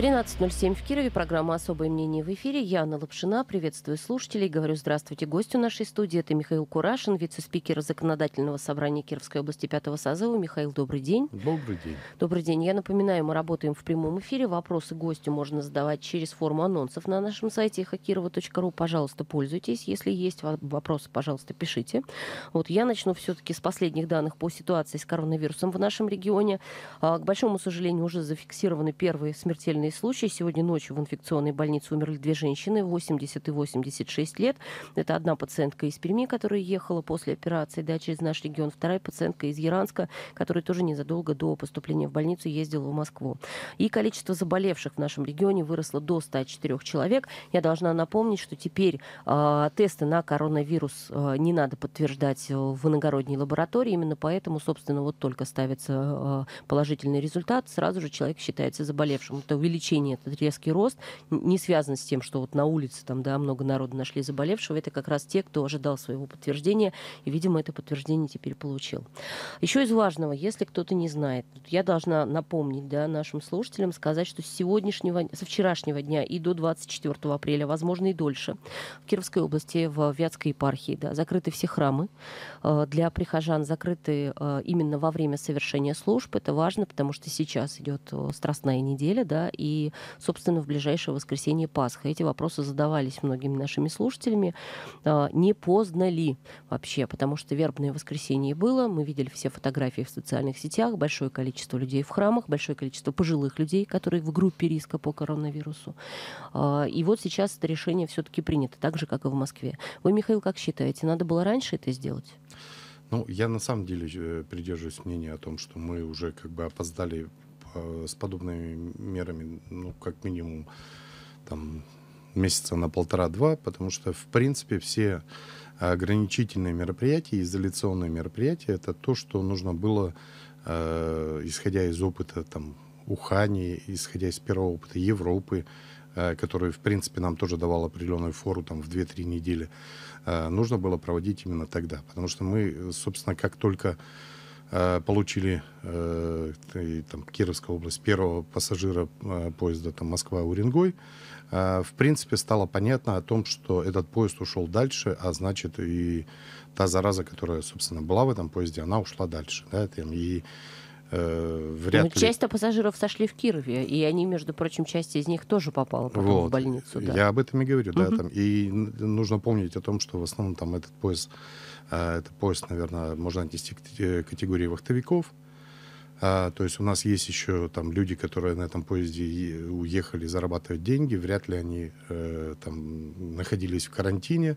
13.07 в Кирове. Программа «Особое мнение» в эфире. Я, Анна Лапшина, приветствую слушателей. Говорю здравствуйте гостю нашей студии. Это Михаил Курашин, вице-спикер Законодательного собрания Кировской области пятого созыва. Михаил, добрый день. Добрый день. Добрый день. Я напоминаю, мы работаем в прямом эфире. Вопросы гостю можно задавать через форму анонсов на нашем сайте хакирова.ру. Пожалуйста, пользуйтесь. Если есть вопросы, пожалуйста, пишите. Вот я начну все-таки с последних данных по ситуации с коронавирусом в нашем регионе. А, к большому сожалению, уже зафиксированы первые смертельные несчастный случай. Сегодня ночью в инфекционной больнице умерли две женщины, 80 и 86 лет. Это одна пациентка из Перми, которая ехала после операции да, через наш регион. Вторая пациентка из Яранска, которая тоже незадолго до поступления в больницу ездила в Москву. И количество заболевших в нашем регионе выросло до 104 человек. Я должна напомнить, что теперь э, тесты на коронавирус э, не надо подтверждать э, в иногородней лаборатории. Именно поэтому, собственно, вот только ставится э, положительный результат, сразу же человек считается заболевшим. Это увеличение, этот резкий рост не связан с тем, что вот на улице там, да, много народу нашли заболевшего. Это как раз те, кто ожидал своего подтверждения, и, видимо, это подтверждение теперь получил. Еще из важного, если кто-то не знает, я должна напомнить да, нашим слушателям, сказать, что с сегодняшнего, со вчерашнего дня и до 24 апреля, возможно, и дольше, в Кировской области, в Вятской епархии, да, закрыты все храмы э, для прихожан, закрыты э, именно во время совершения служб. Это важно, потому что сейчас идет э, страстная неделя, да, и, собственно, в ближайшее воскресенье Пасха. Эти вопросы задавались многими нашими слушателями. А, не поздно ли вообще? Потому что вербное воскресенье было, мы видели все фотографии в социальных сетях, большое количество людей в храмах, большое количество пожилых людей, которые в группе риска по коронавирусу. А, и вот сейчас это решение все-таки принято, так же, как и в Москве. Вы, Михаил, как считаете, надо было раньше это сделать? Ну, я на самом деле э, придерживаюсь мнения о том, что мы уже как бы опоздали Э, с подобными мерами, ну, как минимум, там, месяца на полтора-два, потому что, в принципе, все ограничительные мероприятия, изоляционные мероприятия, это то, что нужно было, э, исходя из опыта там, Ухани, исходя из первого опыта Европы, э, который, в принципе, нам тоже давал определенную фору там, в 2-3 недели, э, нужно было проводить именно тогда. Потому что мы, собственно, как только Э, получили э, там, Кировская область первого пассажира э, поезда там, Москва-Уренгой, в принципе, стало понятно о том, что этот поезд ушел дальше, а значит и та зараза, которая, собственно, была в этом поезде, она ушла дальше. Да, там, и э, вряд ну, ли... Часть пассажиров сошли в Кирове, и они, между прочим, часть из них тоже попала потом вот. в больницу. Да. Я об этом и говорю, угу. да, там, и нужно помнить о том, что в основном там этот поезд а, это поезд, наверное, можно отнести к э, категории вахтовиков. А, то есть у нас есть еще там люди, которые на этом поезде уехали зарабатывать деньги, вряд ли они э, там находились в карантине,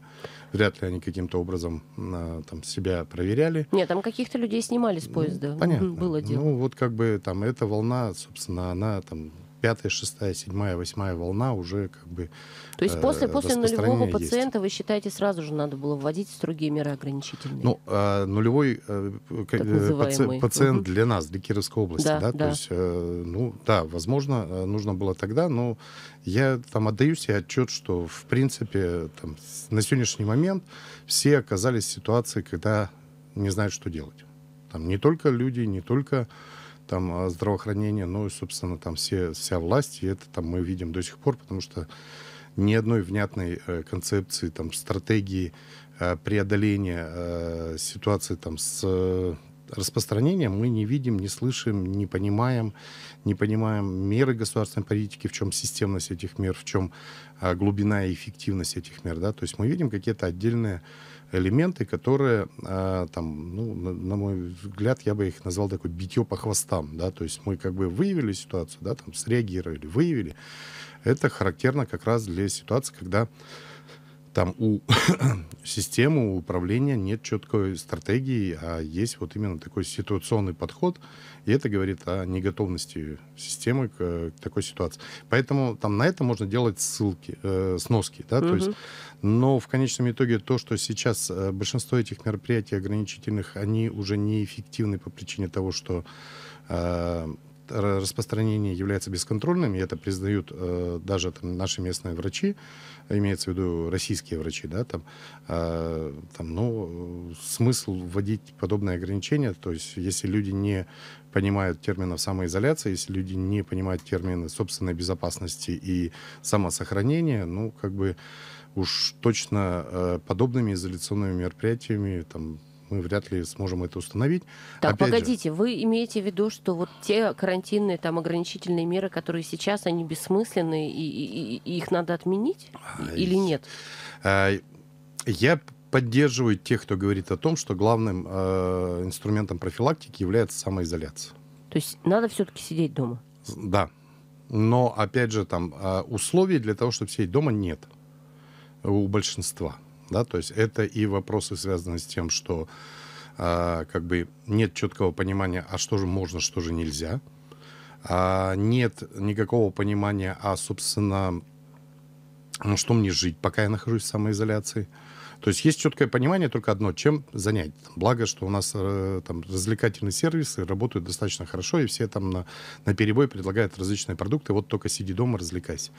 вряд ли они каким-то образом а, там себя проверяли. Нет, там каких-то людей снимали с поезда. Понятно. Было ну, дело. Ну вот как бы там эта волна, собственно, она там пятая, шестая, седьмая, восьмая волна уже как бы То есть э, после, после нулевого пациента, есть. вы считаете, сразу же надо было вводить строгие меры ограничительные? Ну, э, нулевой э, паци- пациент угу. для нас, для Кировской области, да, да? да. то есть, ну, да, возможно, нужно было тогда, но я там отдаю себе отчет, что, в принципе, там, на сегодняшний момент все оказались в ситуации, когда не знают, что делать. Там не только люди, не только там а, здравоохранение, ну и, собственно, там все, вся власть, и это там мы видим до сих пор, потому что ни одной внятной э, концепции, там, стратегии э, преодоления э, ситуации там с распространением мы не видим, не слышим, не понимаем, не понимаем меры государственной политики, в чем системность этих мер, в чем а, глубина и эффективность этих мер. Да? То есть мы видим какие-то отдельные элементы, которые, а, там, ну, на, на мой взгляд, я бы их назвал такой битье по хвостам, да, то есть мы как бы выявили ситуацию, да, там, среагировали, выявили. Это характерно как раз для ситуации, когда там у системы, управления нет четкой стратегии, а есть вот именно такой ситуационный подход, и это говорит о неготовности системы к, к такой ситуации. Поэтому там на это можно делать ссылки, э, сноски, да, угу. то есть, но в конечном итоге то, что сейчас э, большинство этих мероприятий ограничительных, они уже неэффективны по причине того, что э, распространение является бесконтрольным, и это признают э, даже там, наши местные врачи, имеется в виду российские врачи, да, там, э, там, ну, смысл вводить подобные ограничения, то есть если люди не понимают терминов самоизоляции, если люди не понимают термины собственной безопасности и самосохранения, ну, как бы уж точно э, подобными изоляционными мероприятиями там мы вряд ли сможем это установить. Так, Опять погодите, же... вы имеете в виду, что вот те карантинные там ограничительные меры, которые сейчас, они бессмысленны, и, и, и их надо отменить а, или нет? А, я поддерживаю тех, кто говорит о том, что главным э, инструментом профилактики является самоизоляция. То есть надо все-таки сидеть дома? Да. Но, опять же, там а, условий для того, чтобы сидеть дома, нет у большинства. Да? То есть это и вопросы, связаны с тем, что а, как бы нет четкого понимания, а что же можно, что же нельзя. А, нет никакого понимания, а, собственно, ну, что мне жить, пока я нахожусь в самоизоляции. То есть есть четкое понимание только одно, чем занять. Благо, что у нас э, там развлекательные сервисы работают достаточно хорошо, и все там на, на перебой предлагают различные продукты. Вот только сиди дома, развлекайся.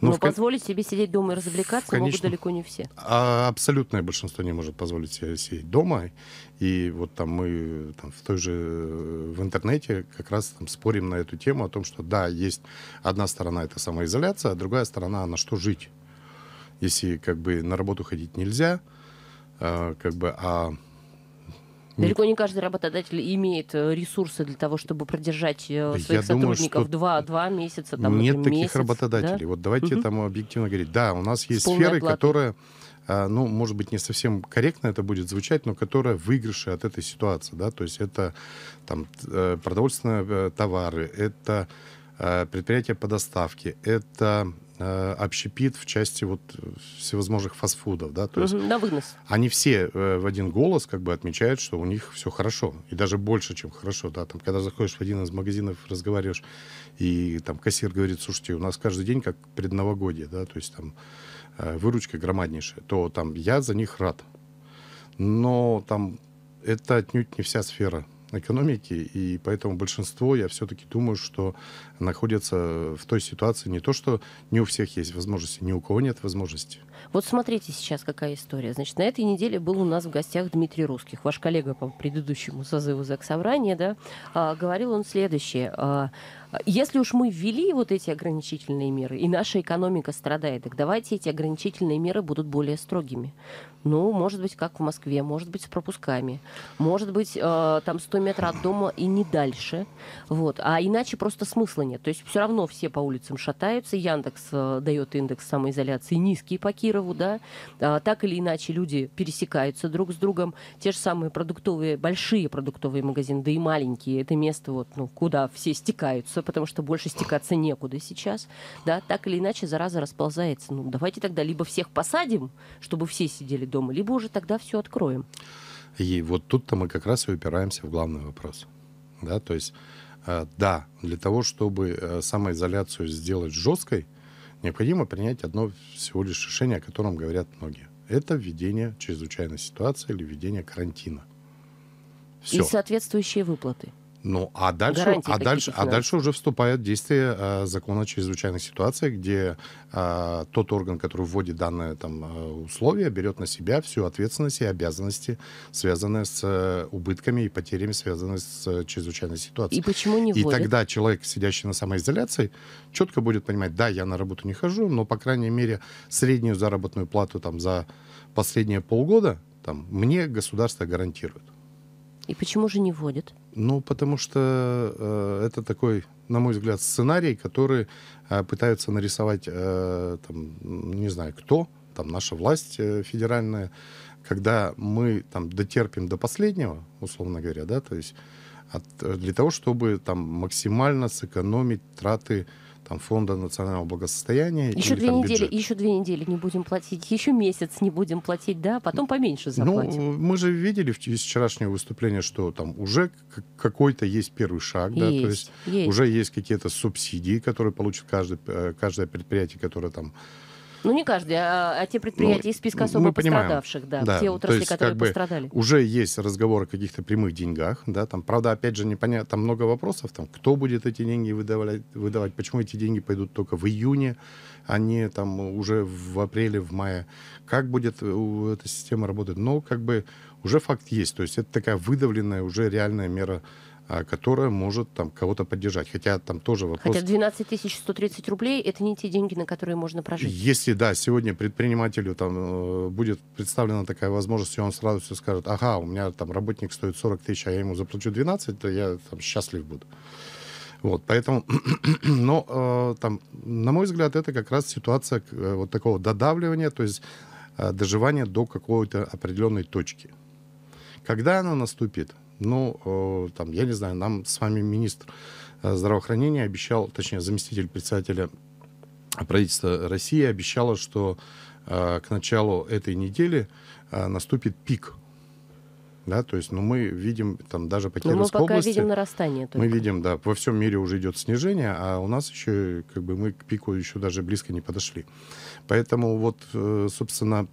Ну, Но, Но позволить себе сидеть дома и развлекаться конечно, могут далеко не все. А абсолютное большинство не может позволить себе сидеть дома. И вот там мы там, в той же э, в интернете как раз там, спорим на эту тему о том, что да, есть одна сторона это самоизоляция, а другая сторона на что жить. Если как бы на работу ходить нельзя, а, как бы, а Далеко не каждый работодатель имеет э, ресурсы для того, чтобы продержать э, своих Я сотрудников думаю, два месяца. Там, нет например, таких месяц, работодателей. Да? Вот давайте угу. там объективно говорить. Да, у нас есть сферы, оплата. которые а, ну, может быть, не совсем корректно это будет звучать, но которая выигрыши от этой ситуации, да, то есть это там э, продовольственные товары, это предприятия по доставке, это Э, общепит в части вот э, всевозможных фастфудов, да, то есть на вынос. Они все э, в один голос как бы отмечают, что у них все хорошо, и даже больше, чем хорошо, да, там, когда заходишь в один из магазинов, разговариваешь, и там кассир говорит, слушайте, у нас каждый день как предновогодие, да, то есть там выручка громаднейшая, то там я за них рад, но там это отнюдь не вся сфера экономики, и поэтому большинство, я все-таки думаю, что находятся в той ситуации не то, что не у всех есть возможности, не у кого нет возможности, вот смотрите сейчас, какая история. Значит, на этой неделе был у нас в гостях Дмитрий Русских, ваш коллега по предыдущему созыву Заксобрания, да, а, говорил он следующее. А, если уж мы ввели вот эти ограничительные меры, и наша экономика страдает, так давайте эти ограничительные меры будут более строгими. Ну, может быть, как в Москве, может быть, с пропусками, может быть, э, там 100 метров от дома и не дальше. Вот. А иначе просто смысла нет. То есть все равно все по улицам шатаются, Яндекс э, дает индекс самоизоляции низкий пакет, Кирову, да, а, так или иначе люди пересекаются друг с другом. Те же самые продуктовые, большие продуктовые магазины, да и маленькие, это место, вот, ну, куда все стекаются, потому что больше стекаться некуда сейчас, да, так или иначе зараза расползается. Ну, давайте тогда либо всех посадим, чтобы все сидели дома, либо уже тогда все откроем. И вот тут-то мы как раз и упираемся в главный вопрос. Да, то есть э, да, для того, чтобы э, самоизоляцию сделать жесткой, необходимо принять одно всего лишь решение, о котором говорят многие. Это введение чрезвычайной ситуации или введение карантина. Все. И соответствующие выплаты. Ну, а дальше, а дальше, а дальше уже вступает в действие э, закона о чрезвычайных ситуации, где э, тот орган, который вводит данное там э, условие, берет на себя всю ответственность и обязанности, связанные с э, убытками и потерями, связанные с э, чрезвычайной ситуацией. И почему не И тогда человек, сидящий на самоизоляции, четко будет понимать, да, я на работу не хожу, но, по крайней мере, среднюю заработную плату там за последние полгода там, мне государство гарантирует. И почему же не вводят? Ну, потому что э, это такой, на мой взгляд, сценарий, который э, пытаются нарисовать, э, там, не знаю, кто, там наша власть э, федеральная, когда мы там дотерпим до последнего, условно говоря, да, то есть от, э, для того, чтобы там максимально сэкономить траты там, Фонда национального благосостояния. Еще или, две там, недели, бюджет. еще две недели не будем платить, еще месяц не будем платить, да, потом ну, поменьше заплатим. Ну, мы же видели из вчерашнего выступления, что там уже какой-то есть первый шаг, есть, да, то есть, есть. уже есть какие-то субсидии, которые получит каждый, э, каждое предприятие, которое там ну, не каждый, а, а те предприятия ну, из списка особо пострадавших, понимаем. да, да, те отрасли, есть, которые как бы пострадали. Уже есть разговор о каких-то прямых деньгах, да, там, правда, опять же, непонятно, там много вопросов, там, кто будет эти деньги выдавать, выдавать, почему эти деньги пойдут только в июне, а не там уже в апреле, в мае, как будет э, эта система работать, но как бы уже факт есть, то есть это такая выдавленная уже реальная мера а, которая может там кого-то поддержать. Хотя там тоже вопрос... Хотя 12 130 рублей — это не те деньги, на которые можно прожить. Если, да, сегодня предпринимателю там э, будет представлена такая возможность, и он сразу все скажет, ага, у меня там работник стоит 40 тысяч, а я ему заплачу 12, то я там счастлив буду. Вот, поэтому, но э, там, на мой взгляд, это как раз ситуация э, вот такого додавливания, то есть э, доживания до какой-то определенной точки. Когда она наступит, ну, э, там, я не знаю, нам с вами министр э, здравоохранения обещал, точнее, заместитель председателя правительства России обещала, что э, к началу этой недели наступит пик да, то есть, ну, мы видим там даже по ну, Кировской области... мы пока видим нарастание только. Мы видим, да, во всем мире уже идет снижение, а у нас еще, как бы, мы к пику еще даже близко не подошли. Поэтому вот, собственно,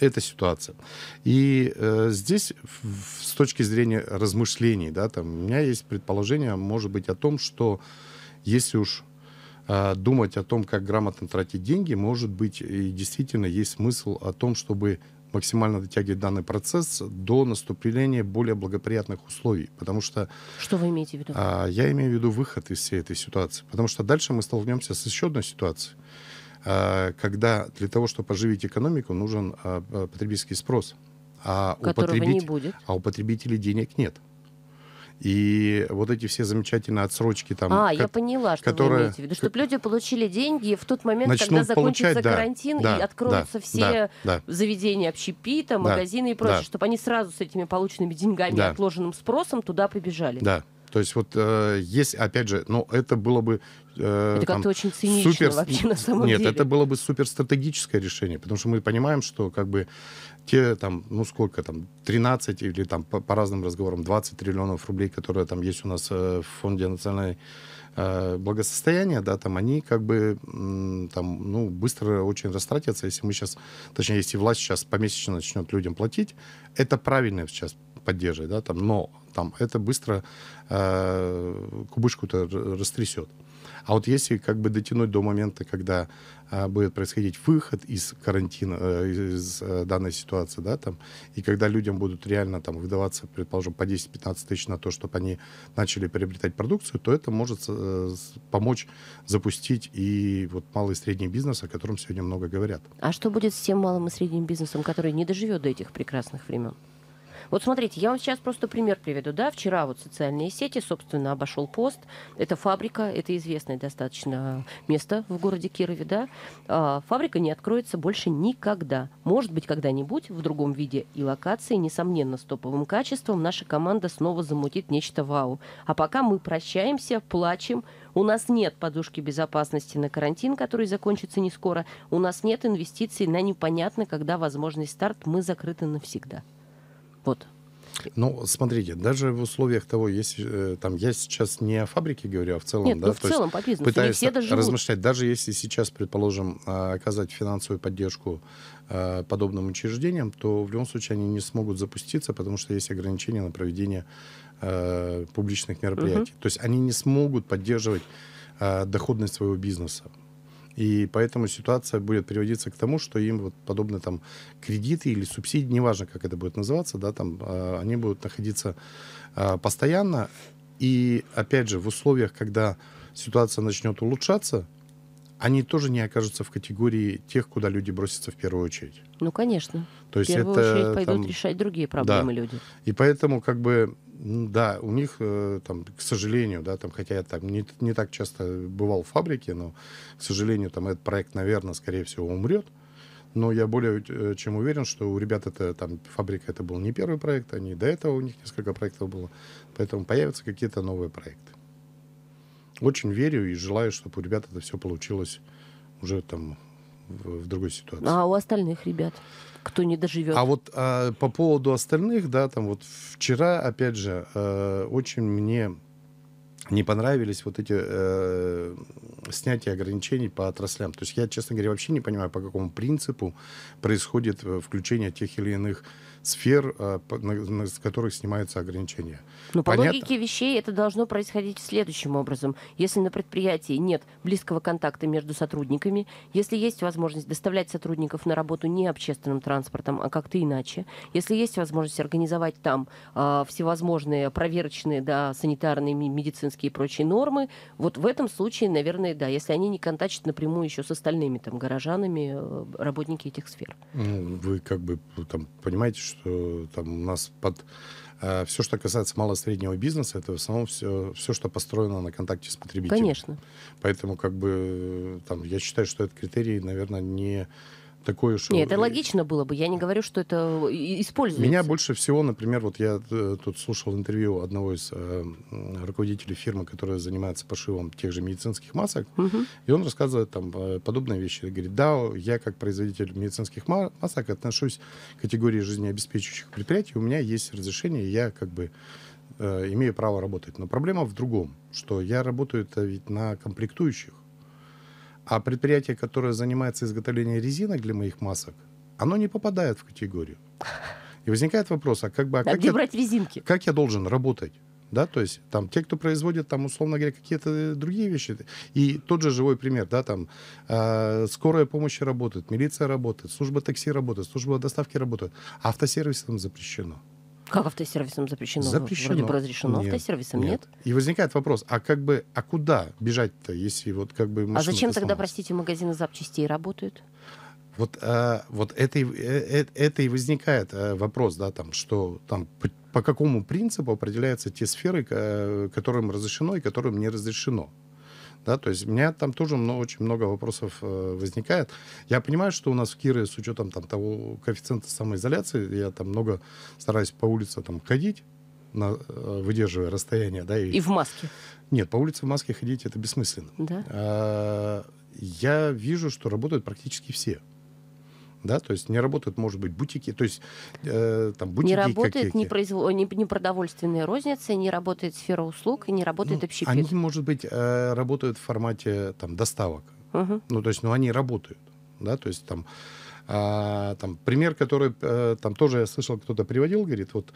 эта ситуация. И э, здесь с точки зрения размышлений, да, там у меня есть предположение, может быть, о том, что если уж э, думать о том, как грамотно тратить деньги, может быть, и действительно есть смысл о том, чтобы максимально дотягивать данный процесс до наступления более благоприятных условий, потому что... Что вы имеете в виду? А, я имею в виду выход из всей этой ситуации, потому что дальше мы столкнемся с еще одной ситуацией Э, когда для того, чтобы оживить экономику, нужен э, э, потребительский спрос. А у, потребитель... не будет. а у потребителей денег нет. И вот эти все замечательные отсрочки там... А, ко- я поняла, что которые... вы имеете в виду. Чтобы люди получили деньги в тот момент, Начнут когда закончится получать, карантин, да, и да, откроются да, все да, заведения общепита, магазины и прочее, чтобы они сразу с этими полученными деньгами и отложенным спросом туда побежали. Да. То есть вот э, есть, опять же, но ну, это было бы... Э, это как-то очень цинично супер... вообще на самом Нет, деле. это было бы суперстратегическое решение, потому что мы понимаем, что как бы те там, ну сколько там, 13 или там по, по разным разговорам 20 триллионов рублей, которые там есть у нас э, в фонде национальной э, благосостояния, да, там они как бы там, ну, быстро очень растратятся, если мы сейчас, точнее, если власть сейчас помесячно начнет людям платить, это правильно сейчас поддерживать, да, там, но там это быстро э, кубышку-то растрясет. А вот если как бы дотянуть до момента, когда а, будет происходить выход из карантина, э, из э, данной ситуации, да, там, и когда людям будут реально там выдаваться, предположим, по 10-15 тысяч на то, чтобы они начали приобретать продукцию, то это может э, помочь запустить и вот малый и средний бизнес, о котором сегодня много говорят. А что будет с тем малым и средним бизнесом, который не доживет до этих прекрасных времен? Вот смотрите, я вам сейчас просто пример приведу. Да? Вчера вот социальные сети, собственно, обошел пост. Это фабрика, это известное достаточно место в городе Кирове. Да? А, фабрика не откроется больше никогда. Может быть, когда-нибудь в другом виде и локации, несомненно, с топовым качеством наша команда снова замутит нечто вау. А пока мы прощаемся, плачем, у нас нет подушки безопасности на карантин, который закончится не скоро. У нас нет инвестиций на непонятно, когда возможный старт. Мы закрыты навсегда. Вот. Ну, смотрите, даже в условиях того, если э, там я сейчас не о фабрике говорю, а в целом, Нет, да, ну, в то целом по бизнесу пытаюсь все доживут. размышлять, даже если сейчас, предположим, а, оказать финансовую поддержку а, подобным учреждениям, то в любом случае они не смогут запуститься, потому что есть ограничения на проведение а, публичных мероприятий. Угу. То есть они не смогут поддерживать доходность своего бизнеса. И поэтому ситуация будет приводиться к тому, что им вот подобные там кредиты или субсидии, неважно, как это будет называться, да, там а, они будут находиться а, постоянно. И опять же, в условиях, когда ситуация начнет улучшаться, они тоже не окажутся в категории тех, куда люди бросятся в первую очередь. Ну, конечно. То есть в первую это, очередь пойдут там, решать другие проблемы да. люди. И поэтому как бы да, у них э, там, к сожалению, да, там, хотя я там не, не так часто бывал в фабрике, но, к сожалению, там этот проект, наверное, скорее всего, умрет. Но я более э, чем уверен, что у ребят это там фабрика это был не первый проект, они до этого у них несколько проектов было, поэтому появятся какие-то новые проекты. Очень верю и желаю, чтобы у ребят это все получилось уже там в, в другой ситуации. А у остальных ребят? кто не доживет. А вот а, по поводу остальных, да, там вот вчера, опять же, э, очень мне не понравились вот эти э, снятия ограничений по отраслям. То есть я, честно говоря, вообще не понимаю, по какому принципу происходит э, включение тех или иных сфер, а, с которых снимаются ограничения. Но Понятно? по логике вещей это должно происходить следующим образом. Если на предприятии нет близкого контакта между сотрудниками, если есть возможность доставлять сотрудников на работу не общественным транспортом, а как-то иначе, если есть возможность организовать там э, всевозможные проверочные, да, санитарные, медицинские и прочие нормы, вот в этом случае, наверное, да, если они не контактят напрямую еще с остальными там горожанами, э, работники этих сфер. Ну, вы как бы там понимаете, что что там у нас под э, все, что касается малого среднего бизнеса, это в основном все, все, что построено на контакте с потребителем. Конечно. Поэтому, как бы, э, там, я считаю, что этот критерий, наверное, не такое, что... Нет, это логично было бы. Я не говорю, что это э, используется. Меня больше всего, например, вот я э, тут слушал интервью одного из э, руководителей фирмы, которая занимается пошивом тех же медицинских масок, угу. и он рассказывает там э, подобные вещи. Говорит, да, я как производитель медицинских масок отношусь к категории жизнеобеспечивающих предприятий, у меня есть разрешение, я как бы э, имею право работать. Но проблема в другом, что я работаю это ведь на комплектующих. А предприятие, которое занимается изготовлением резинок для моих масок, оно не попадает в категорию. И возникает вопрос, а как бы... А да, как где я, брать резинки? Как я должен работать? Да, то есть там те, кто производит, там, условно говоря, какие-то другие вещи. И тот же живой пример, да, там э, скорая помощь работает, милиция работает, служба такси работает, служба доставки работает, автосервис там запрещено. Как автосервисом запрещено? Запрещено. Вроде бы разрешено нет, автосервисом, нет. нет? И возникает вопрос, а как бы, а куда бежать-то, если вот как бы... А зачем -то тогда, простите, магазины запчастей работают? Вот, а, вот это, это, э, это и возникает э, вопрос, да, там, что там по какому принципу определяются те сферы, которым разрешено и которым не разрешено. Да, то есть у меня там тоже много, очень много вопросов э, возникает. Я понимаю, что у нас в Кире с учетом там, того коэффициента самоизоляции, я там много стараюсь по улице там, ходить, на, э, выдерживая расстояние. Да, и... и в маске? Нет, по улице в маске ходить это бессмысленно. Да? А, я вижу, что работают практически все да, то есть не работают, может быть, бутики, то есть э, там бутики. Не работает ни, производ... ни, ни продовольственная розница, не работает сфера услуг и не работает ну, общепит. Они, может быть, э, работают в формате там доставок, угу. ну то есть, ну они работают, да, то есть там. А, там пример, который э, там тоже я слышал, кто-то приводил, говорит, вот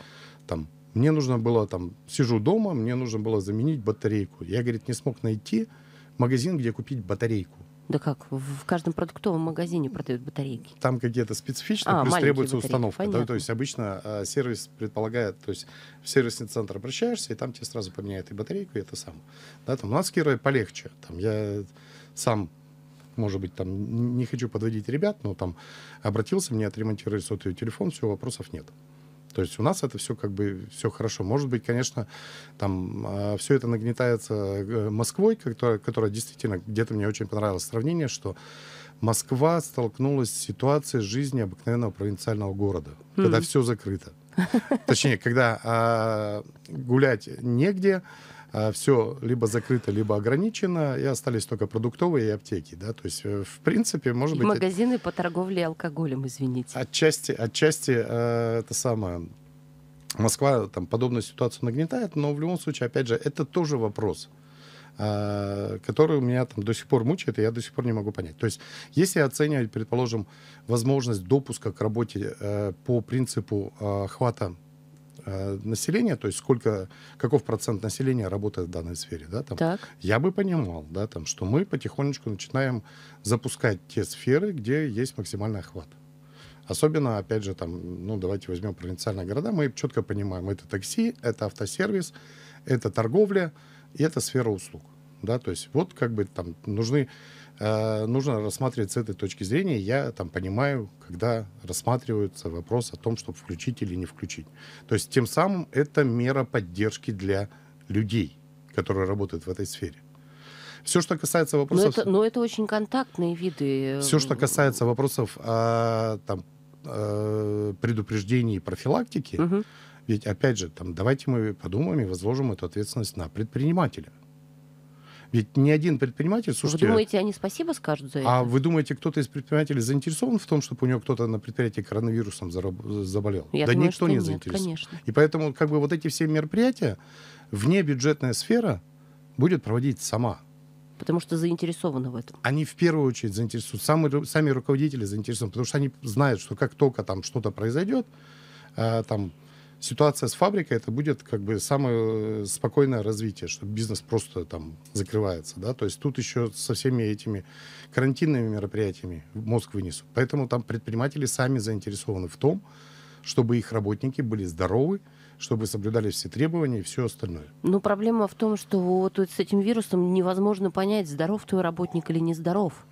там мне нужно было там сижу дома, мне нужно было заменить батарейку. Я говорит не смог найти магазин, где купить батарейку. Да как? В каждом продуктовом магазине продают батарейки. Там какие-то специфичные, а, плюс требуется батарейки, установка. Да? То есть обычно э, сервис предполагает, то есть в сервисный центр обращаешься, и там тебе сразу поменяют и батарейку, и это сам. Да, там у нас в полегче. Там я сам может быть, там, не хочу подводить ребят, но там обратился, мне отремонтировали сотовый телефон, все, вопросов нет. То есть у нас это все как бы все хорошо. Может быть, конечно, там э, а, все это нагнетается э, Москвой, которая, которая действительно где-то мне очень понравилось сравнение, что Москва столкнулась с ситуацией жизни обыкновенного провинциального города, mm-hmm. когда все закрыто. Точнее, когда э, гулять негде, а, все либо закрыто, либо ограничено, и остались только продуктовые и аптеки, да, то есть э, в принципе может и быть магазины от... по торговле алкоголем, извините. Отчасти, отчасти э, это самое. Москва там подобную ситуацию нагнетает, но в любом случае, опять же, это тоже вопрос э, который у меня там до сих пор мучает, и я до сих пор не могу понять. То есть, если оценивать, предположим, возможность допуска к работе э, по принципу э, хвата Э, населения, то есть сколько, каков процент населения работает в данной сфере, да, там, так. я бы понимал, да, там, что мы потихонечку начинаем запускать те сферы, где есть максимальный охват. Особенно, опять же, там, ну, давайте возьмем провинциальные города, мы четко понимаем, это такси, это автосервис, это торговля, и это сфера услуг, да, то есть вот как бы там нужны Э, нужно рассматривать с этой точки зрения. Я там понимаю, когда рассматривается вопрос о том, чтобы включить или не включить. То есть тем самым это мера поддержки для людей, которые работают в этой сфере. Все, что касается вопросов... Но это, но это очень контактные виды. Э, Все, что касается вопросов а, там, а, э, предупреждения и профилактики, угу. ведь, опять же, там, давайте мы подумаем и возложим эту ответственность на предпринимателя. Ведь ни один предприниматель... Слушайте, вы думаете, они спасибо скажут за а это? А вы думаете, кто-то из предпринимателей заинтересован в том, чтобы у него кто-то на предприятии коронавирусом заболел? Я да думаю, никто не нет, заинтересован. Конечно. И поэтому как бы вот эти все мероприятия вне бюджетная сфера будет проводить сама. Потому что заинтересованы в этом. Они в первую очередь заинтересованы, сами, сами руководители заинтересованы, потому что они знают, что как только там что-то произойдет, э, там ситуация с фабрикой это будет как бы самое э, спокойное развитие, что бизнес просто там закрывается, да, то есть тут еще со всеми этими карантинными мероприятиями мозг вынесут. Поэтому там предприниматели сами заинтересованы в том, чтобы их работники были здоровы, чтобы соблюдали все требования и все остальное. Но проблема в том, что вот с этим вирусом невозможно понять, здоров твой работник или не здоров.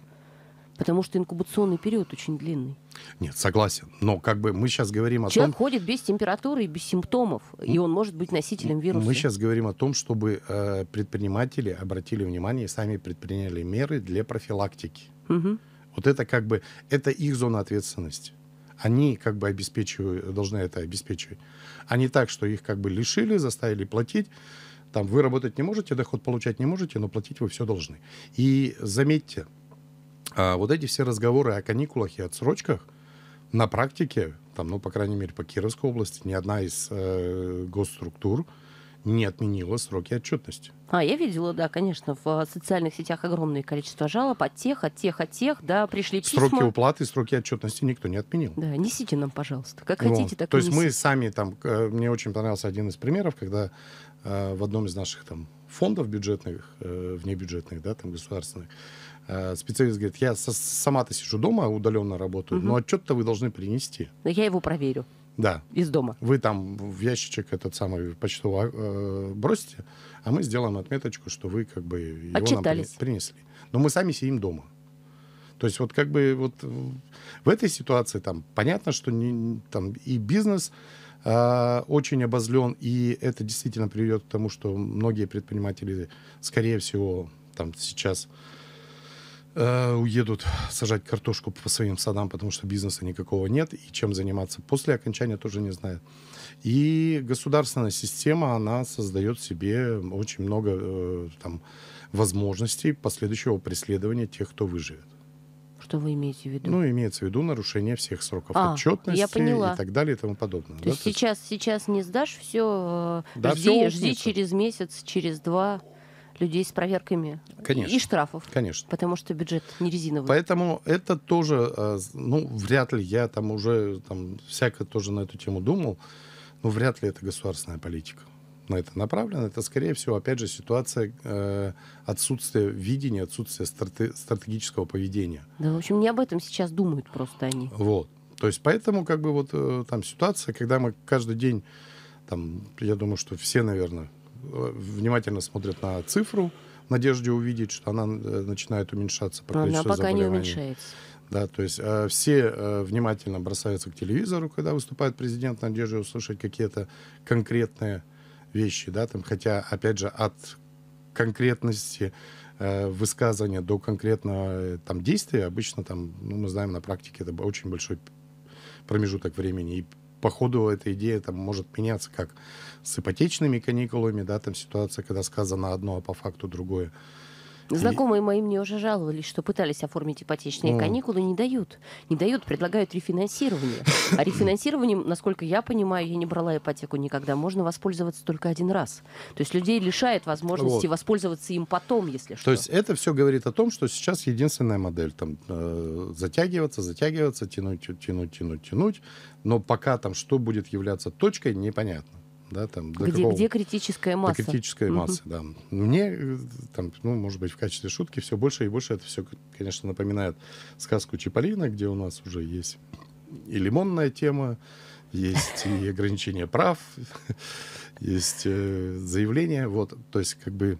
Потому что инкубационный период очень длинный. Нет, согласен. Но как бы мы сейчас говорим о Человек том... Человек ходит без температуры и без симптомов, и он может быть носителем вируса. Мы сейчас говорим о том, чтобы э, предприниматели обратили внимание и сами предприняли меры для профилактики. Угу. Вот это как бы, это их зона ответственности. Они как бы обеспечивают, должны это обеспечивать. А не так, что их как бы лишили, заставили платить там вы работать не можете, доход получать не можете, но платить вы все должны. И заметьте, а вот эти все разговоры о каникулах и отсрочках на практике, там, ну, по крайней мере, по Кировской области, ни одна из э, госструктур не отменила сроки отчетности. А, я видела, да, конечно, в э, социальных сетях огромное количество жалоб от тех, от тех, от тех, да, пришли письма. Сроки уплаты, сроки отчетности никто не отменил. Да, несите нам, пожалуйста, как вот. хотите, так То есть несите. мы сами там, э, мне очень понравился один из примеров, когда э, в одном из наших там фондов бюджетных, э, внебюджетных, да, там государственных, Э, специалист говорит, я сама-то сижу дома, удаленно работаю, угу. но отчет-то вы должны принести. Но я его проверю. Да. Из дома. Вы там в ящичек этот самый почтовый а, э, бросите, а мы сделаем отметочку, что вы как бы его Отчитались. нам принесли. Но мы сами сидим дома. То есть вот как бы вот в этой ситуации там понятно, что не, там и бизнес э, очень обозлен, и это действительно приведет к тому, что многие предприниматели, скорее всего, там сейчас э, уедут сажать картошку по своим садам, потому что бизнеса никакого нет, и чем заниматься после окончания тоже не знают. И государственная система, она создает себе очень много э, там, возможностей последующего преследования тех, кто выживет. Что вы имеете в виду? Ну, имеется в виду нарушение всех сроков а, отчетности я поняла. и так далее и тому подобное. То да? есть сейчас, сейчас не сдашь все, э, да, жди, все жди через месяц, через два людей с проверками Конечно. и штрафов. Конечно. Потому что бюджет не резиновый. Поэтому это тоже, э, ну, вряд ли, я там уже там всякое тоже на эту тему думал, но ну, вряд ли это государственная политика на это направлено, это, скорее всего, опять же, ситуация э, отсутствия видения, отсутствия страте- стратегического поведения. Да, в общем, не об этом сейчас думают просто они. Вот. То есть поэтому как бы вот э, там ситуация, когда мы каждый день, там, я думаю, что все, наверное, Э, внимательно смотрят на цифру в надежде увидеть, что она э, начинает уменьшаться по количеству Она пока не уменьшается. Да, то есть э, все э, внимательно бросаются к телевизору, когда выступает президент, в надежде услышать какие-то конкретные вещи, да, там, хотя, опять же, от конкретности э, высказывания до конкретного э, там действия обычно там, ну, мы знаем на практике это очень большой промежуток времени и по ходу эта идея там может меняться, как с ипотечными каникулами, да, там ситуация, когда сказано одно, а по факту другое. Знакомые мои мне уже жаловались, что пытались оформить ипотечные mm. каникулы, не дают. Не дают, предлагают рефинансирование. А рефинансированием, насколько я понимаю, я не брала ипотеку никогда. Можно воспользоваться только один раз. То есть людей лишает возможности вот. воспользоваться им потом, если что. То есть это все говорит о том, что сейчас единственная модель там э, затягиваться, затягиваться, тянуть, тянуть, тянуть, тянуть. Но пока там что будет являться точкой, непонятно да, там, до где, где критическая масса? До критической угу. массы, да. Мне, э, там, ну, может быть, в качестве шутки все больше и больше это все, конечно, напоминает сказку Чиполлино, где у нас уже есть и лимонная тема, есть и ограничение прав, есть э, заявление, вот, то есть как бы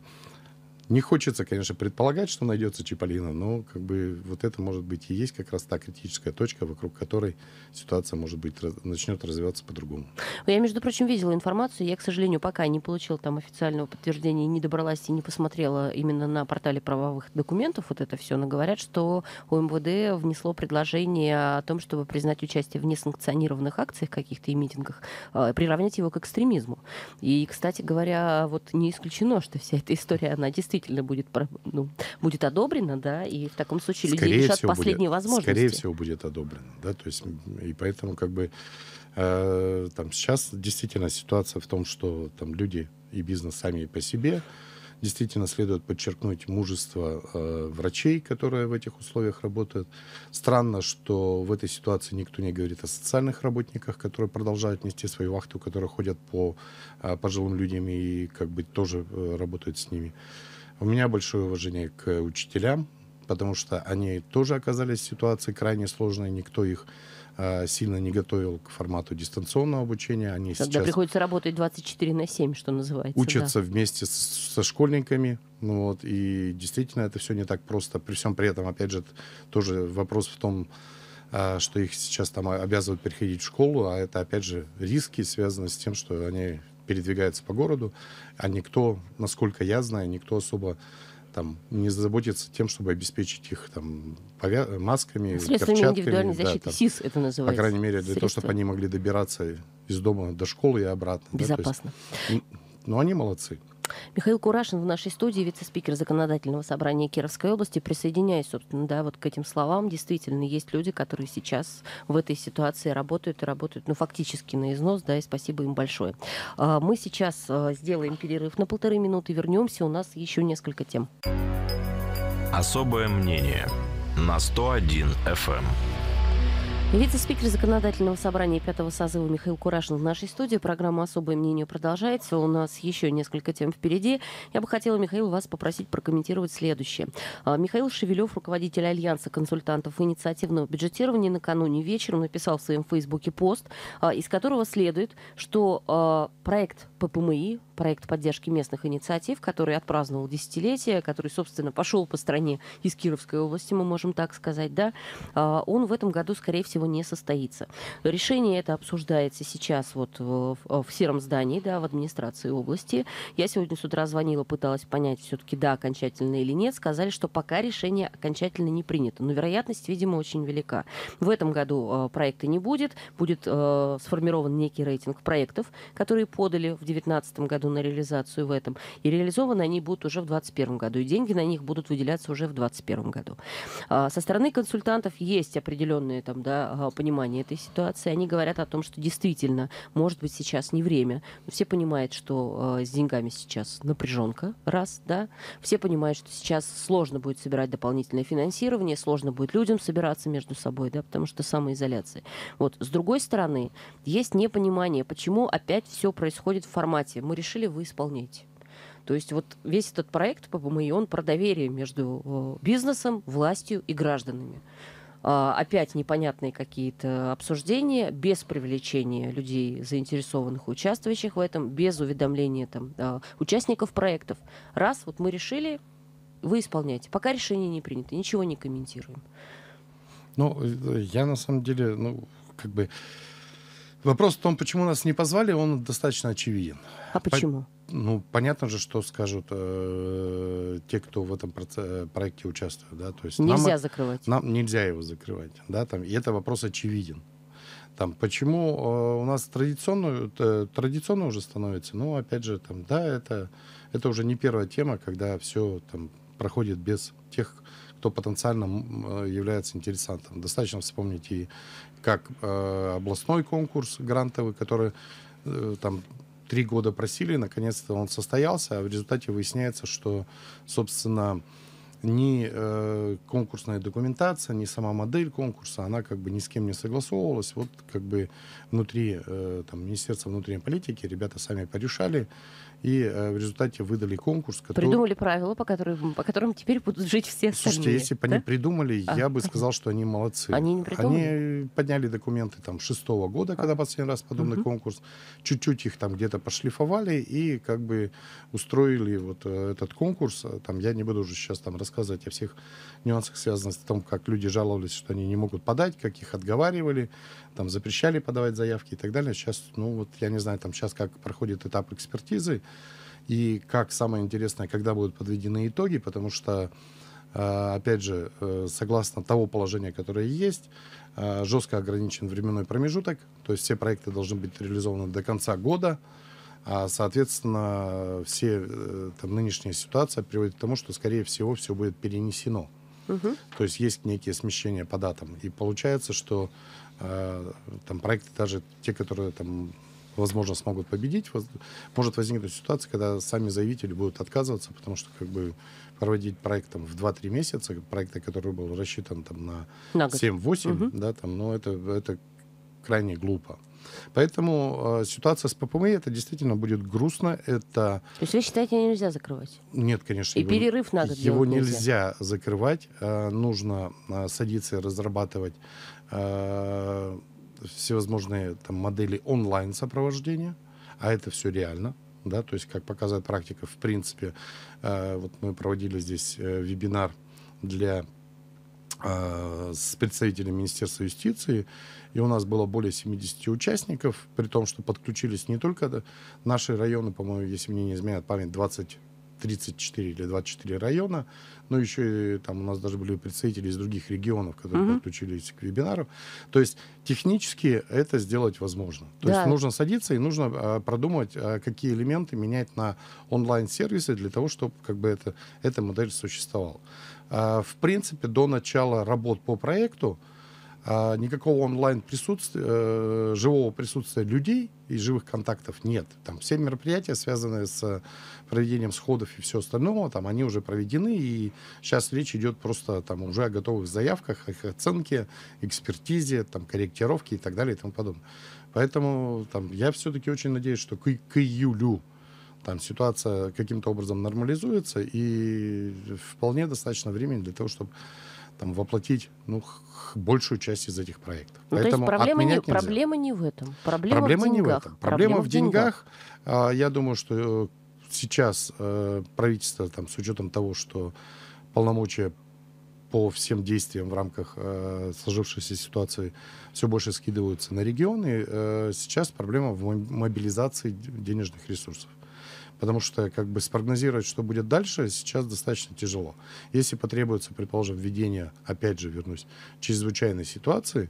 не хочется, конечно, предполагать, что найдется Чиполлино, но как бы вот это может быть и есть как раз та критическая точка, вокруг которой ситуация может быть раз, начнет развиваться по-другому. Ну, я, между прочим, видела информацию, я, к сожалению, пока не получила там официального подтверждения, не добралась и не посмотрела именно на портале правовых документов вот это все, но говорят, что у МВД внесло предложение о том, чтобы признать участие в несанкционированных акциях каких-то и митингах, а, приравнять его к экстремизму. И, кстати говоря, вот не исключено, что вся эта история, она действительно действительно будет, ну, будет одобрено, да, и в таком случае скорее людей лишат последней возможности. Скорее всего, будет одобрено, да, то есть, и поэтому как бы э, там сейчас действительно ситуация в том, что там люди и бизнес сами по себе, действительно следует подчеркнуть мужество э, врачей, которые в этих условиях работают. Странно, что в этой ситуации никто не говорит о социальных работниках, которые продолжают нести свои вахты, которые ходят по э, пожилым людям и как бы тоже э, работают с ними. У меня большое уважение к учителям, потому что они тоже оказались в ситуации крайне сложной, никто их а, сильно не готовил к формату дистанционного обучения. Они Когда сейчас приходится работать 24 на 7, что называется. Учатся да. вместе с, со школьниками. Ну вот, и действительно это все не так просто. При всем при этом, опять же, тоже вопрос в том, а, что их сейчас там обязывают переходить в школу, а это, опять же, риски связаны с тем, что они передвигается по городу, а никто, насколько я знаю, никто особо там не заботится тем, чтобы обеспечить их там повя... масками, ну, Средствами перчатками. индивидуальной защиты, там, СИС это называется. По крайней мере, для Средства. того, чтобы они могли добираться из дома до школы и обратно. Безопасно. Да, есть, но они молодцы. Михаил Курашин в нашей студии, вице-спикер Законодательного собрания Кировской области. Присоединяясь, собственно, да, вот к этим словам, действительно, есть люди, которые сейчас в этой ситуации работают и работают, ну, фактически на износ, да, и спасибо им большое. А, мы сейчас а, сделаем перерыв на полторы минуты, вернемся, у нас еще несколько тем. Особое мнение на 101 FM. Вице-спикер Законодательного собрания пятого созыва Михаил Курашин в нашей студии. Программа «Особое мнение» продолжается. У нас еще несколько тем впереди. Я бы хотела, Михаил, вас попросить прокомментировать следующее. А, Михаил Шевелев, руководитель Альянса консультантов инициативного бюджетирования, накануне вечером написал в своем Фейсбуке пост, а, из которого следует, что а, проект ППМИ, проект поддержки местных инициатив, который отпраздновал десятилетие, который, собственно, пошел по стране из Кировской области, мы можем так сказать, да, он в этом году, скорее всего, всего, не состоится. Решение это обсуждается сейчас вот в, в сером здании, да, в администрации области. Я сегодня с утра звонила, пыталась понять, все-таки да, окончательно или нет. Сказали, что пока решение окончательно не принято. Но вероятность, видимо, очень велика. В этом году э, проекта не будет. Будет э, сформирован некий рейтинг проектов, которые подали в 2019 году на реализацию в этом. И реализованы они будут уже в 2021 году. И деньги на них будут выделяться уже в 2021 году. Э, со стороны консультантов есть определенные там, да, Э, понимание этой ситуации. Они говорят о том, что действительно, может быть, сейчас не время. Все понимают, что э, с деньгами сейчас напряженка, раз, да. Все понимают, что сейчас сложно будет собирать дополнительное финансирование, сложно будет людям собираться между собой, да, потому что самоизоляция. Вот, с другой стороны, есть непонимание, почему опять все происходит в формате «мы решили, вы исполняете». То есть вот весь этот проект по моему и он про доверие между э, бизнесом, властью и гражданами. А, опять непонятные какие-то обсуждения, без привлечения людей, заинтересованных, участвующих в этом, без уведомления там, а, участников проектов. Раз, вот мы решили, вы исполняете. Пока решение не принято, ничего не комментируем. Ну, я на самом деле, ну, как бы... Вопрос в том, почему нас не позвали, он достаточно очевиден. А почему? По ну, понятно же, что скажут э, те, кто в этом проекте участвует, да, то есть нельзя нам, закрывать, нам нельзя его закрывать, да, там и это вопрос очевиден, там почему э, у нас традиционно э, традиционно уже становится, ну, опять же, там, да, это это уже не первая тема, когда все там проходит без тех, кто потенциально э, является интересантом. Достаточно вспомнить и как э, областной конкурс грантовый, который э, там три года просили, наконец-то он состоялся, а в результате выясняется, что, собственно, ни э, конкурсная документация, ни сама модель конкурса, она как бы ни с кем не согласовывалась. Вот как бы внутри э, там, Министерства внутренней политики ребята сами порешали, и э, в результате выдали конкурс. Который... Придумали правила, по которым, по которым теперь будут жить все остальные. Слушайте, если бы да? они придумали, а. я бы сказал, что они молодцы. Они не придумали? Они подняли документы там шестого года, а. когда последний раз подобный угу. конкурс, чуть-чуть их там где-то пошлифовали и как бы устроили вот э, этот конкурс. Э, там я не буду уже сейчас там рассказывать о всех нюансах, связанных с тем, как люди жаловались, что они не могут подать, как их отговаривали, там запрещали подавать заявки и так далее. Сейчас, ну вот я не знаю, там сейчас как проходит этап экспертизы, и как самое интересное, когда будут подведены итоги, потому что, э, опять же, э, согласно того положения, которое есть, э, жестко ограничен временной промежуток, то есть все проекты должны быть реализованы до конца года, а, соответственно, все там, нынешняя ситуация приводит к тому, что, скорее всего, все будет перенесено. Угу. То есть есть некие смещения по датам. И получается, что э, там проекты даже те, которые там возможно, смогут победить. Может возникнуть ситуация, когда сами заявители будут отказываться, потому что как бы проводить проект там, в 2-3 месяца, проекта, который был рассчитан там, на, на 7-8, угу. да, там, но это, это крайне глупо. Поэтому э, ситуация с ППМ это действительно будет грустно. Это... То есть вы считаете, нельзя закрывать? Нет, конечно. И его, перерыв надо Его нельзя закрывать. Э, нужно э, садиться и разрабатывать э, всевозможные там, модели онлайн сопровождения, а это все реально, да, то есть, как показывает практика, в принципе, э, вот мы проводили здесь э, вебинар для э, с представителями Министерства юстиции, и у нас было более 70 участников, при том, что подключились не только наши районы, по-моему, если мне не изменяет память, 20 34 или 24 района. но еще и там у нас даже были представители из других регионов, которые угу. подключились к вебинару. То есть технически это сделать возможно. То да. есть нужно садиться и нужно а, продумать, а, какие элементы менять на онлайн-сервисы для того, чтобы как бы это, эта модель существовала. А, в принципе, до начала работ по проекту а никакого онлайн присутствия, э, живого присутствия людей и живых контактов нет. Там все мероприятия связаны с проведением сходов и все остального, там они уже проведены, и сейчас речь идет просто там уже о готовых заявках, их оценке, экспертизе, там, корректировке и так далее и тому подобное. Поэтому там, я все-таки очень надеюсь, что к, к июлю там ситуация каким-то образом нормализуется, и вполне достаточно времени для того, чтобы там, воплотить ну, большую часть из этих проектов. Ну, Поэтому то есть проблема не, проблема не в этом. Проблема, проблема в деньгах. Не в этом. Проблема, проблема в деньгах. В деньгах. А, я думаю, что э, сейчас э, правительство, там, с учетом того, что полномочия по всем действиям в рамках э, сложившейся ситуации все больше скидываются на регионы, э, сейчас проблема в мобилизации денежных ресурсов. Потому что как бы спрогнозировать, что будет дальше, сейчас достаточно тяжело. Если потребуется, предположим, введение, опять же вернусь, чрезвычайной ситуации,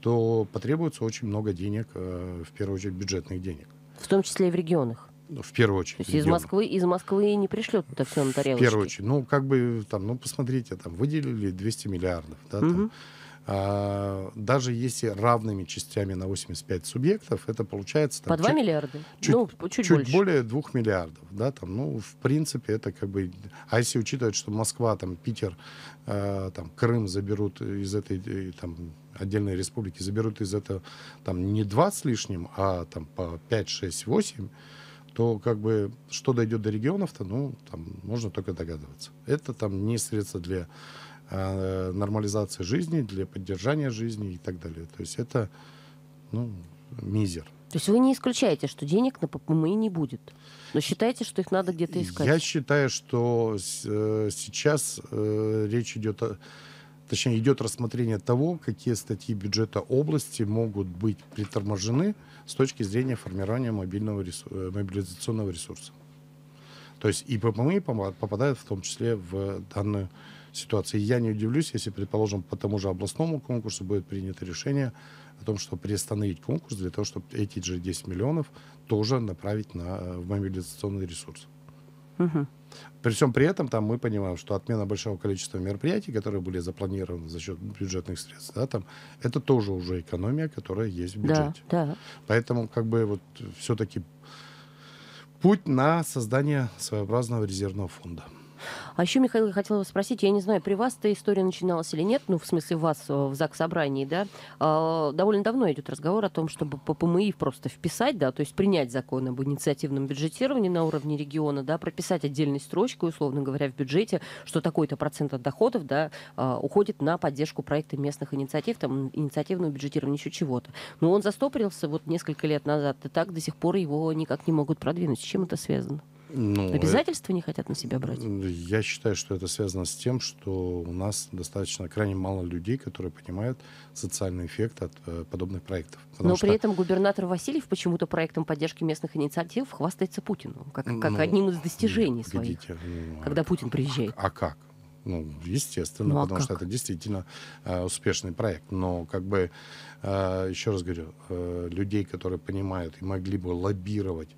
то потребуется очень много денег, э, в первую очередь бюджетных денег. В том числе и в регионах. Ну, в первую очередь. То есть из Москвы, из Москвы не пришлет это все на тарелочки В первую очередь. Ну, как бы, там, ну, посмотрите, там, выделили 200 миллиардов, да, угу. там, а, даже если равными частями на 85 субъектов, это получается... Там, По 2 чуть, миллиарда? Чуть, ну, чуть, чуть больше. более 2 миллиардов. Да, там, ну, в принципе, это как бы... А если учитывать, что Москва, там, Питер, э, там, Крым заберут из этой э, там, отдельные республики, заберут из этого там, не 2 с лишним, а там, по 5, 6, 8 то как бы что дойдет до регионов-то, ну, там можно только догадываться. Это там не средство для э, нормализации жизни, для поддержания жизни и так далее. То есть это, ну, мизер. То есть вы не исключаете, что денег на ППМИ не будет? Но считаете, что их надо где-то искать? Я считаю, что э, сейчас э, речь идет о точнее идет рассмотрение того, какие статьи бюджета области могут быть приторможены с точки зрения формирования мобильного ресурса, э, мобилизационного ресурса. То есть и ППМИ попадают в том числе в данную ситуацию. я не удивлюсь, если, предположим, по тому же областному конкурсу будет принято решение о том, что приостановить конкурс для того, чтобы эти же 10 миллионов тоже направить на, э, в мобилизационный ресурс. Угу. При всем при этом там мы понимаем, что отмена большого количества мероприятий, которые были запланированы за счет бюджетных средств, да, там, это тоже уже экономия, которая есть в бюджете. Да, да. Поэтому как бы вот все-таки путь на создание своеобразного резервного фонда. А еще, Михаил, я хотела вас спросить, я не знаю, при вас эта история начиналась или нет, ну, в смысле, вас э, в ЗАГС собрании, да, а, довольно давно идет разговор о том, чтобы по ППМИ просто вписать, да, то есть принять закон об инициативном бюджетировании на уровне региона, да, прописать отдельной строчкой, условно говоря, в бюджете, что такой-то процент от доходов, да, а, уходит на поддержку проекта местных инициатив, там, инициативного бюджетирования, еще чего-то. Но он застопорился вот несколько лет назад, и так до сих пор его никак не могут продвинуть. С чем это связано? Ну, э, Обязательства это... не хотят на себя брать? Я считаю, что это связано с тем, что у нас достаточно крайне мало людей, которые понимают социальный эффект от э, подобных проектов. Но что... при этом губернатор Васильев почему-то проектом поддержки местных инициатив хвастается Путину, как, как ну, одним из достижений погодите, своих, ну, а когда Путин приезжает. А, а как? ну, естественно, ну, а потому как? что это действительно э, успешный проект. Но, как бы, э, еще раз говорю, э, людей, которые понимают и могли бы лоббировать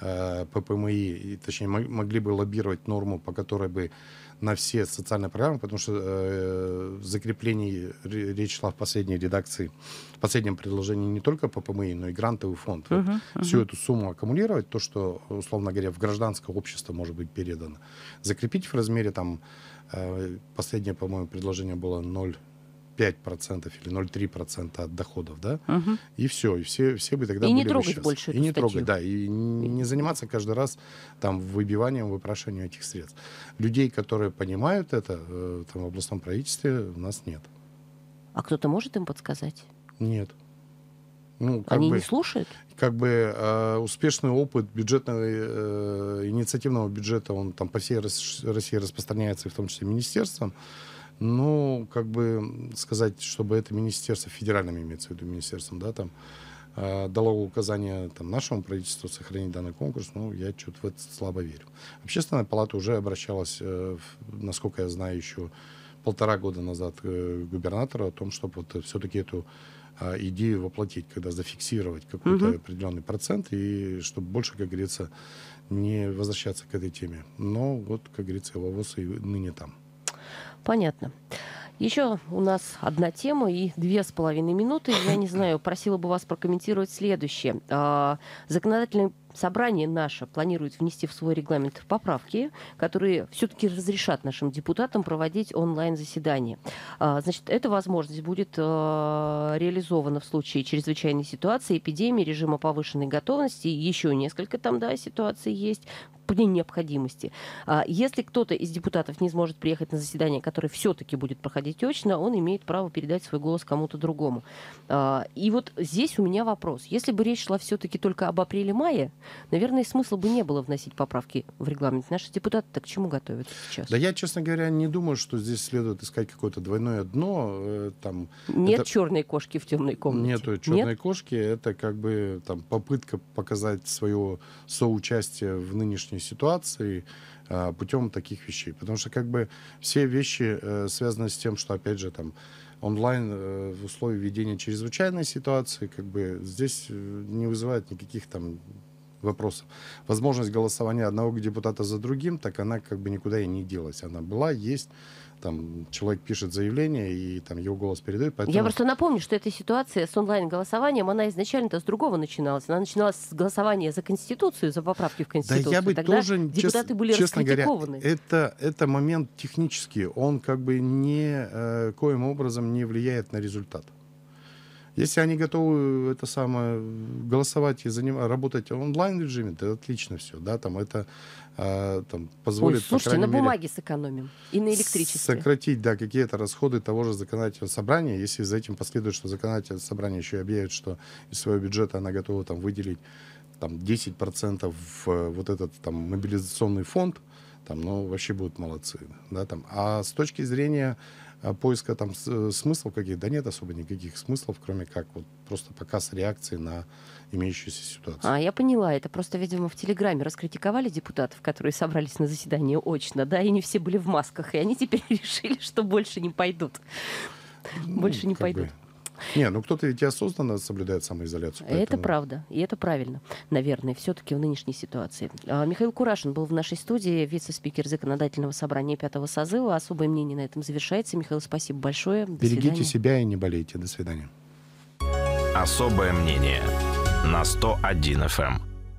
Э, ППМИ, точнее, могли бы лоббировать норму, по которой бы на все социальные программы, потому что э, в закреплении речь шла в последней редакции, в последнем предложении не только ППМИ, но и грантовый фонд. Uh-huh, uh-huh. Всю эту сумму аккумулировать, то, что, условно говоря, в гражданское общество может быть передано, закрепить в размере там, э, последнее, по-моему, предложение было 0 5% или 0,3% от доходов, да, угу. и все, и все, все бы тогда и были не трогать бы больше И не статью. трогать, да, и не заниматься каждый раз там выбиванием, выпрошением этих средств. Людей, которые понимают это, э, там в областном правительстве у нас нет. А кто-то может им подсказать? Нет. Ну, Они бы, не слушают? Как бы э, успешный опыт бюджетного, э, инициативного бюджета, он там по всей России распространяется, в том числе министерством. Ну, как бы сказать, чтобы это министерство, федеральным имеется в виду министерством, да, там, э, дало указание там, нашему правительству сохранить данный конкурс, ну, я что-то в это слабо верю. Общественная палата уже обращалась, э, насколько я знаю, еще полтора года назад к э, губернатору о том, чтобы вот все-таки эту идею воплотить, когда зафиксировать какой-то угу. определенный процент, и чтобы больше, как говорится, не возвращаться к этой теме. Но вот, как говорится, волосы и ныне там. Понятно. Еще у нас одна тема и две с половиной минуты. Я не знаю, просила бы вас прокомментировать следующее. А, законодательный собрание наше планирует внести в свой регламент поправки, которые все-таки разрешат нашим депутатам проводить онлайн-заседания. А, значит, эта возможность будет э, реализована в случае чрезвычайной ситуации, эпидемии, режима повышенной готовности, еще несколько там, да, ситуаций есть, при необходимости. А, если кто-то из депутатов не сможет приехать на заседание, которое все-таки будет проходить очно, он имеет право передать свой голос кому-то другому. А, и вот здесь у меня вопрос. Если бы речь шла все-таки только об апреле-мае, Наверное, смысла бы не было вносить поправки в регламент. Наши депутаты-то к чему готовятся сейчас? Да я, честно говоря, не думаю, что здесь следует искать какое-то двойное дно. Э, там, Нет это... черной кошки в темной комнате. Нету черной Нет? кошки. Это как бы там, попытка показать свое соучастие в нынешней ситуации э, путем таких вещей. Потому что как бы все вещи э, связаны с тем, что, опять же, там онлайн э, в условиях ведения чрезвычайной ситуации, как бы здесь не вызывает никаких там вопросов. Возможность голосования одного депутата за другим, так она как бы никуда и не делась. Она была, есть, там человек пишет заявление, и там его голос передает. Поэтому... Я просто напомню, что эта ситуация с онлайн-голосованием, она изначально-то с другого начиналась. Она начиналась с голосования за Конституцию, за поправки в Конституцию. Да я бы Тогда тоже, депутаты чест... были честно говоря, это, это момент технический. Он как бы ни, э, коим образом не влияет на результат. Если они готовы это самое голосовать и занимать, работать в онлайн режиме, то отлично все, да, там это а, там позволит. Ой, слушайте, по на ну, мере, сэкономим и на электричестве. Сократить, да, какие-то расходы того же законодательного собрания, если за этим последует, что законодательное собрание еще объявит, что из своего бюджета она готова там выделить там 10% процентов в э, вот этот там мобилизационный фонд, там, ну, вообще будут молодцы. Да, там. А с точки зрения а поиска там э, смыслов каких да нет особо никаких смыслов, кроме как вот просто показ реакции на имеющуюся ситуацию. А, я поняла, это просто, видимо, в Телеграме раскритиковали депутатов, которые собрались на заседание очно, да, и не все были в масках, и они теперь решили, что больше не пойдут. Ну, больше не пойдут. Не, ну кто-то ведь осознанно соблюдает самоизоляцию. Поэтому... Это правда, и это правильно, наверное, все-таки в нынешней ситуации. А, Михаил Курашин был в нашей студии, вице-спикер законодательного собрания пятого созыва. Особое мнение на этом завершается. Михаил, спасибо большое. До Берегите свидания. себя и не болейте. До свидания. Особое мнение на 101 FM.